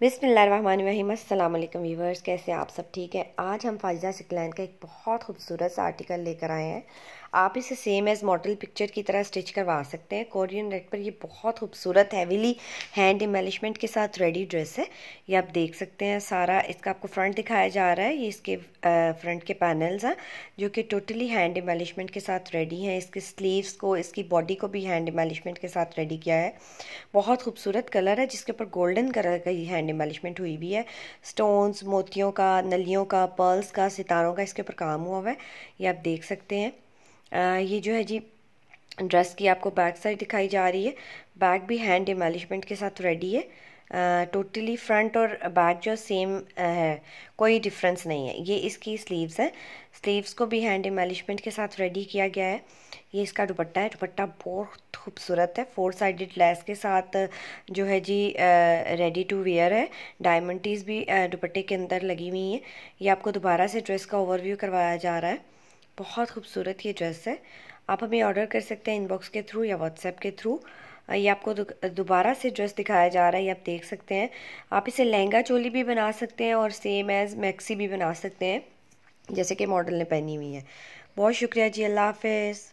बिसमीम अल्लाम वीवर्स कैसे आप सब ठीक हैं आज हम फाइजा सिकलैन का एक बहुत खूबसूरत सा आर्टिकल लेकर आए हैं आप इसे सेम एज़ मॉडल पिक्चर की तरह स्टिच करवा सकते हैं कोरियन रेड पर ये बहुत खूबसूरत हैविली हैंड एम्बेलिशमेंट के साथ रेडी ड्रेस है ये आप देख सकते हैं सारा इसका आपको फ्रंट दिखाया जा रहा है ये इसके फ्रंट के पैनल्स हैं जो कि टोटली हैंड एम्बेलिशमेंट के साथ रेडी हैं इसके स्लीव्स को इसकी बॉडी को भी हैंड एम्बेलिशमेंट के साथ रेडी किया है बहुत खूबसूरत कलर है जिसके ऊपर गोल्डन कलर का ये हैंड एम्बेलिशमेंट हुई भी है स्टोन्स मोतियों का नलियों का पर्ल्स का सितारों का इसके ऊपर काम हुआ हुआ है ये आप देख सकते हैं ये जो है जी ड्रेस की आपको बैक साइड दिखाई जा रही है बैक भी हैंड एमेलिशमेंट के साथ रेडी है टोटली फ्रंट और बैक जो सेम है कोई डिफरेंस नहीं है ये इसकी स्लीव्स है स्लीव्स को भी हैंड एमेलिशमेंट के साथ रेडी किया गया है ये इसका दुपट्टा है दुपट्टा बहुत खूबसूरत है फोर साइडेड लेस के साथ जो है जी रेडी टू वेयर है डायमंडीज भी दुपट्टे के अंदर लगी हुई हैं ये आपको दोबारा से ड्रेस का ओवरव्यू करवाया जा रहा है बहुत खूबसूरत ये ड्रेस है आप हमें ऑर्डर कर सकते हैं इनबॉक्स के थ्रू या व्हाट्सएप के थ्रू ये आपको दोबारा से ड्रेस दिखाया जा रहा है ये आप देख सकते हैं आप इसे लहंगा चोली भी बना सकते हैं और सेम एज़ मैक्सी भी बना सकते हैं जैसे कि मॉडल ने पहनी हुई है बहुत शुक्रिया जी अल्लाह हाफिज़